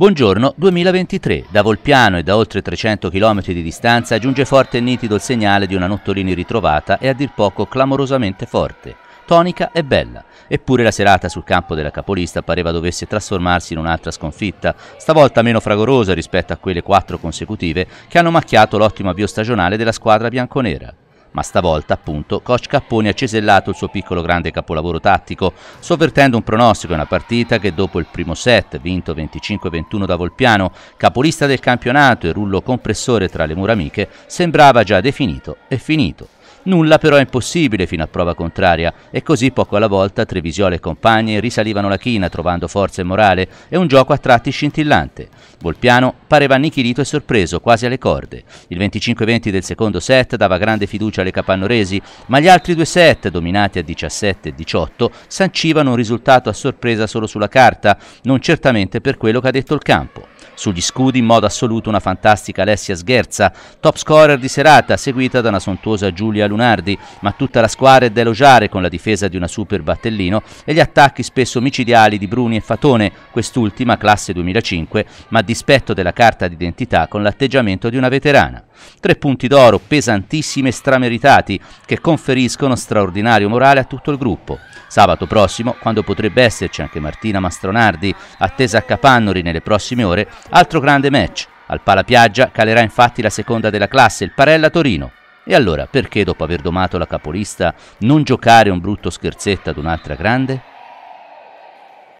Buongiorno 2023. Da Volpiano e da oltre 300 km di distanza giunge forte e nitido il segnale di una nottolini ritrovata e a dir poco clamorosamente forte. Tonica e bella. Eppure la serata sul campo della capolista pareva dovesse trasformarsi in un'altra sconfitta, stavolta meno fragorosa rispetto a quelle quattro consecutive che hanno macchiato l'ottimo avvio stagionale della squadra bianconera. Ma stavolta, appunto, Coach Capponi ha cesellato il suo piccolo grande capolavoro tattico, sovvertendo un pronostico in una partita che dopo il primo set, vinto 25-21 da Volpiano, capolista del campionato e rullo compressore tra le mura amiche, sembrava già definito e finito. Nulla però è impossibile fino a prova contraria e così poco alla volta Trevisiole e compagni risalivano la china trovando forza e morale e un gioco a tratti scintillante. Volpiano pareva annichilito e sorpreso, quasi alle corde. Il 25-20 del secondo set dava grande fiducia alle capannoresi, ma gli altri due set, dominati a 17 18, sancivano un risultato a sorpresa solo sulla carta, non certamente per quello che ha detto il campo. Sugli scudi in modo assoluto una fantastica Alessia Sgherza, top scorer di serata, seguita da una sontuosa Giulia Lunardi, ma tutta la squadra è da elogiare con la difesa di una super Battellino e gli attacchi spesso micidiali di Bruni e Fatone, quest'ultima classe 2005, ma a dispetto della carta d'identità con l'atteggiamento di una veterana. Tre punti d'oro pesantissimi e strameritati che conferiscono straordinario morale a tutto il gruppo. Sabato prossimo, quando potrebbe esserci anche Martina Mastronardi, attesa a Capannori nelle prossime ore, altro grande match. Al Palapiaggia calerà infatti la seconda della classe, il Parella Torino. E allora, perché dopo aver domato la capolista non giocare un brutto scherzetto ad un'altra grande?